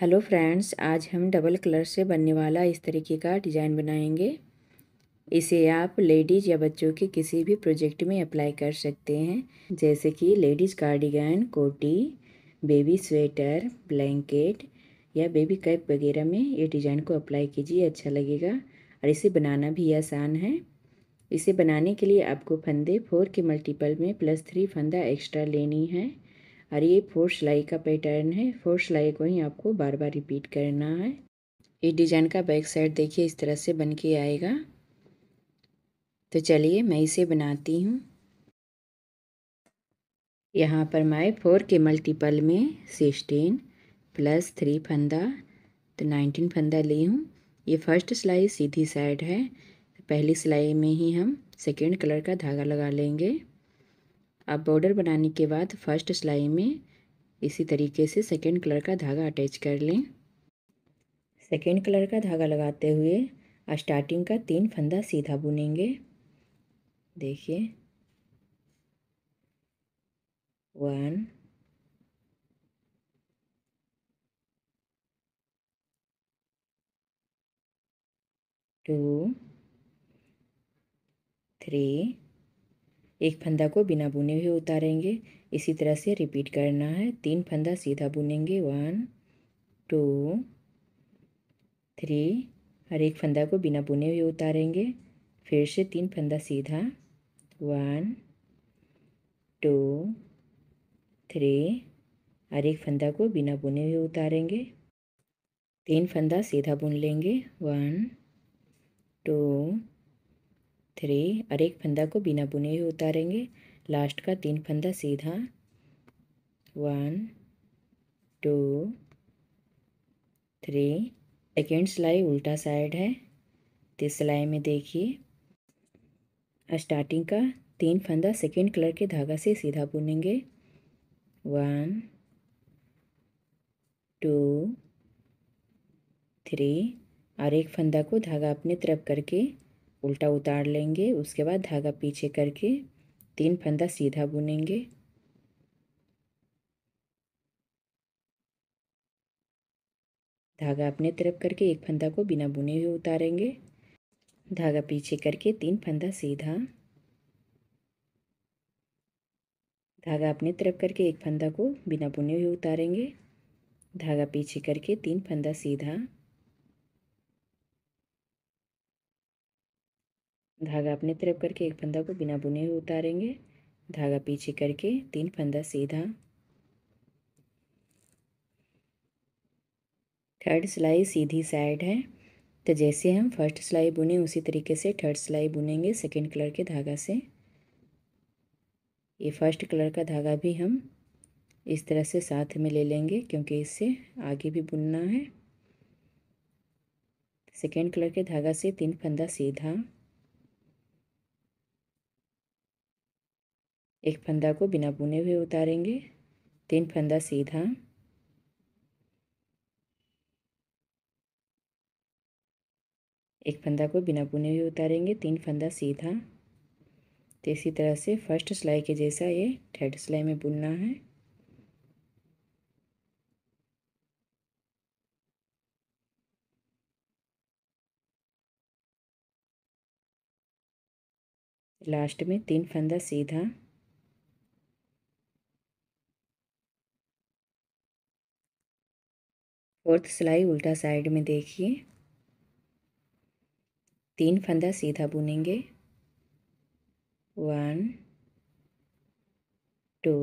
hello friends आज हम double colour से बनने वाला इस तरीके का डिज़ाइन बनाएंगे इसे आप लेडीज़ या बच्चों के किसी भी प्रोजेक्ट में अप्लाई कर सकते हैं जैसे कि लेडीज़ कार्डिगन कोटी बेबी स्वेटर ब्लैंकेट या बेबी कैप वगैरह में ये डिज़ाइन को अप्लाई कीजिए अच्छा लगेगा और इसे बनाना भी आसान है इसे बनाने के लिए आपको फंदे फोर के मल्टीपल में प्लस थ्री फंदा एक्स्ट्रा लेनी है और ये फोर सिलाई का पैटर्न है फोर सिलाई को ही आपको बार बार रिपीट करना है ये डिजाइन का बैक साइड देखिए इस तरह से बन के आएगा तो चलिए मैं इसे बनाती हूँ यहाँ पर मैं फोर के मल्टीपल में सिक्सटीन प्लस थ्री फंदा तो नाइनटीन फंदा ली हूँ ये फर्स्ट सिलाई सीधी साइड है पहली सिलाई में ही हम सेकेंड कलर का धागा लगा लेंगे अब बॉर्डर बनाने के बाद फर्स्ट सिलाई में इसी तरीके से सेकेंड कलर का धागा अटैच कर लें सेकेंड कलर का धागा लगाते हुए स्टार्टिंग का तीन फंदा सीधा बुनेंगे देखिए वन टू थ्री एक फंदा को बिना बुने हुए उतारेंगे इसी तरह से रिपीट करना है तीन फंदा सीधा बुनेंगे वन टू थ्री और एक फंदा को बिना बुने हुए उतारेंगे फिर से तीन फंदा सीधा वन टू थ्री और एक फंदा को बिना बुने हुए उतारेंगे तीन फंदा सीधा बुन लेंगे वन टू थ्री और एक फंदा को बिना बुने ही उतारेंगे लास्ट का तीन फंदा सीधा वन टू थ्री सेकेंड सिलाई उल्टा साइड है तीस सिलाई में देखिए स्टार्टिंग का तीन फंदा सेकेंड कलर के धागा से सीधा बुनेंगे वन टू थ्री और एक फंदा को धागा अपने तरफ करके उल्टा उतार लेंगे उसके बाद धागा पीछे करके तीन फंदा सीधा बुनेंगे धागा अपने तरफ करके एक फंदा को बिना बुने हुए उतारेंगे धागा पीछे करके तीन फंदा सीधा धागा अपने तरफ करके एक फंदा को बिना बुने हुए उतारेंगे धागा पीछे करके तीन फंदा सीधा धागा अपनी तरफ करके एक फंदा को बिना बुने हुए उतारेंगे धागा पीछे करके तीन फंदा सीधा थर्ड सिलाई सीधी साइड है तो जैसे हम फर्स्ट सिलाई बुने उसी तरीके से थर्ड सिलाई बुनेंगे सेकेंड कलर के धागा से ये फर्स्ट कलर का धागा भी हम इस तरह से साथ में ले लेंगे क्योंकि इससे आगे भी बुनना है सेकेंड कलर के धागा से तीन फंदा सीधा एक फंदा को बिना बुने हुए उतारेंगे तीन फंदा सीधा एक फंदा को बिना बुने हुए उतारेंगे तीन फंदा सीधा तो इसी तरह से फर्स्ट सिलाई के जैसा ये थर्ड सिलाई में बुनना है लास्ट में तीन फंदा सीधा फोर्थ सिलाई उल्टा साइड में देखिए तीन फंदा सीधा बुनेंगे वन टू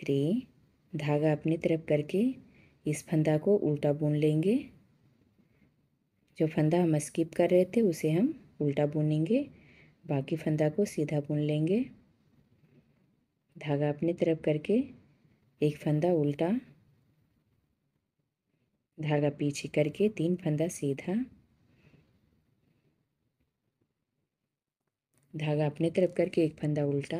थ्री धागा अपनी तरफ करके इस फंदा को उल्टा बुन लेंगे जो फंदा हम स्किप कर रहे थे उसे हम उल्टा बुनेंगे बाकी फंदा को सीधा बुन लेंगे धागा अपनी तरफ करके एक फंदा उल्टा धागा पीछे करके तीन फंदा सीधा धागा अपने तरफ करके एक फंदा उल्टा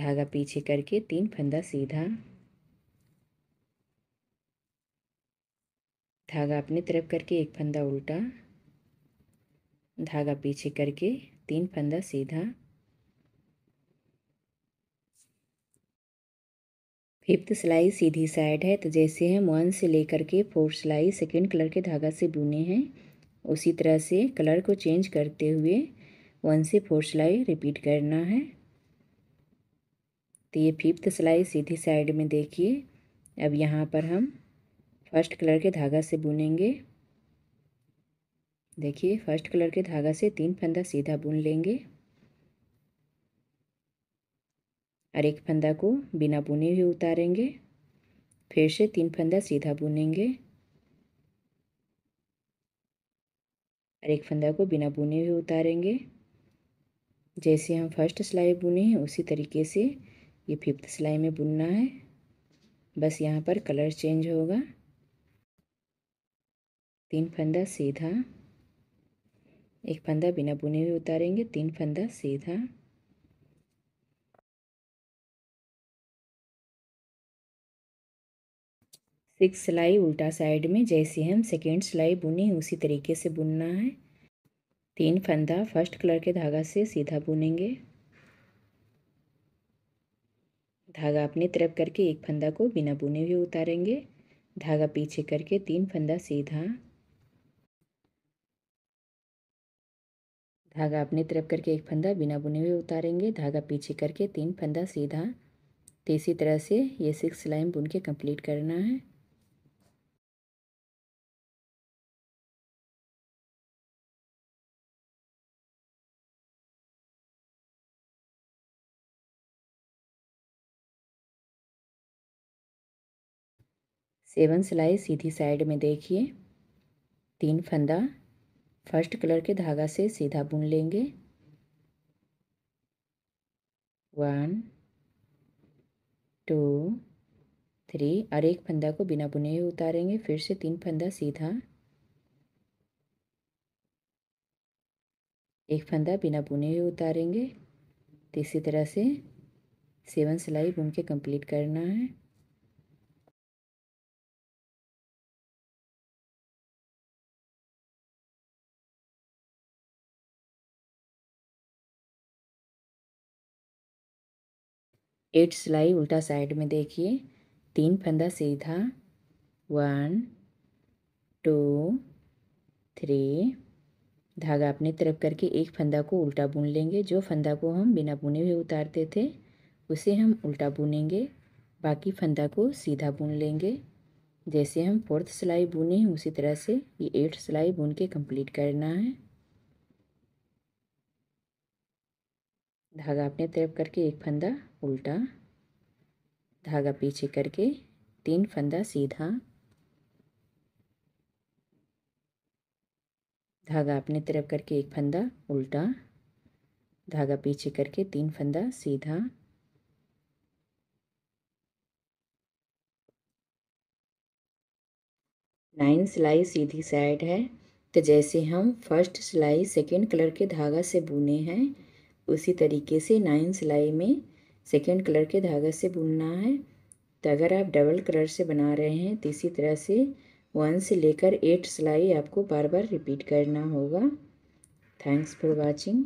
धागा पीछे करके तीन फंदा सीधा धागा अपने तरफ करके एक फंदा उल्टा धागा पीछे करके तीन फंदा सीधा फिफ्थ सिलाई सीधी साइड है तो जैसे हम वन से लेकर के फोर्थ सिलाई सेकेंड कलर के धागा से बुने हैं उसी तरह से कलर को चेंज करते हुए वन से फोर्थ सिलाई रिपीट करना है तो ये फिफ्थ सिलाई सीधी साइड में देखिए अब यहाँ पर हम फर्स्ट कलर के धागा से बुनेंगे देखिए फर्स्ट कलर के धागा से तीन फंदा सीधा बुन लेंगे और एक फंदा को बिना बुने हुए उतारेंगे फिर से तीन फंदा सीधा बुनेंगे और एक फंदा को बिना बुने हुए उतारेंगे जैसे हम फर्स्ट सिलाई बुने हैं उसी तरीके से ये फिफ्थ सिलाई में बुनना है बस यहाँ पर कलर चेंज होगा तीन फंदा सीधा एक फंदा बिना बुने हुए उतारेंगे तीन फंदा सीधा सिक्स सिलाई उल्टा साइड में जैसे हम सेकेंड सिलाई बुने उसी तरीके से बुनना है तीन फंदा फर्स्ट कलर के धागा से सीधा बुनेंगे धागा अपनी तरफ करके एक फंदा को बिना बुने हुए उतारेंगे धागा पीछे करके तीन फंदा सीधा धागा अपनी तरफ करके एक फंदा बिना बुने हुए उतारेंगे धागा पीछे करके तीन फंदा सीधा तो इसी तरह से ये सिक्स लाइन बुन के कंप्लीट करना है सेवन सिलाई सीधी साइड में देखिए तीन फंदा फर्स्ट कलर के धागा से सीधा बुन लेंगे वन टू थ्री और एक फंदा को बिना बुने हुए उतारेंगे फिर से तीन फंदा सीधा एक फंदा बिना बुने हुए उतारेंगे तो इसी तरह से सेवन सिलाई बुन के कंप्लीट करना है एट सिलाई उल्टा साइड में देखिए तीन फंदा सीधा वन टू थ्री धागा अपने तरफ करके एक फंदा को उल्टा बुन लेंगे जो फंदा को हम बिना बुने हुए उतारते थे उसे हम उल्टा बुनेंगे बाकी फंदा को सीधा बुन लेंगे जैसे हम फोर्थ सिलाई बुने हैं उसी तरह से ये एट सिलाई बुन के कंप्लीट करना है धागा अपने तरफ करके एक फंदा उल्टा धागा पीछे करके तीन फंदा सीधा धागा अपने तरफ करके एक फंदा उल्टा धागा पीछे करके तीन फंदा सीधा नाइन सिलाई सीधी साइड है तो जैसे हम फर्स्ट सिलाई सेकेंड कलर के धागा से बुने हैं उसी तरीके से नाइन सिलाई में सेकेंड कलर के धागे से बुनना है तो अगर आप डबल कलर से बना रहे हैं तो इसी तरह से वन से लेकर एट सिलाई आपको बार बार रिपीट करना होगा थैंक्स फॉर वाचिंग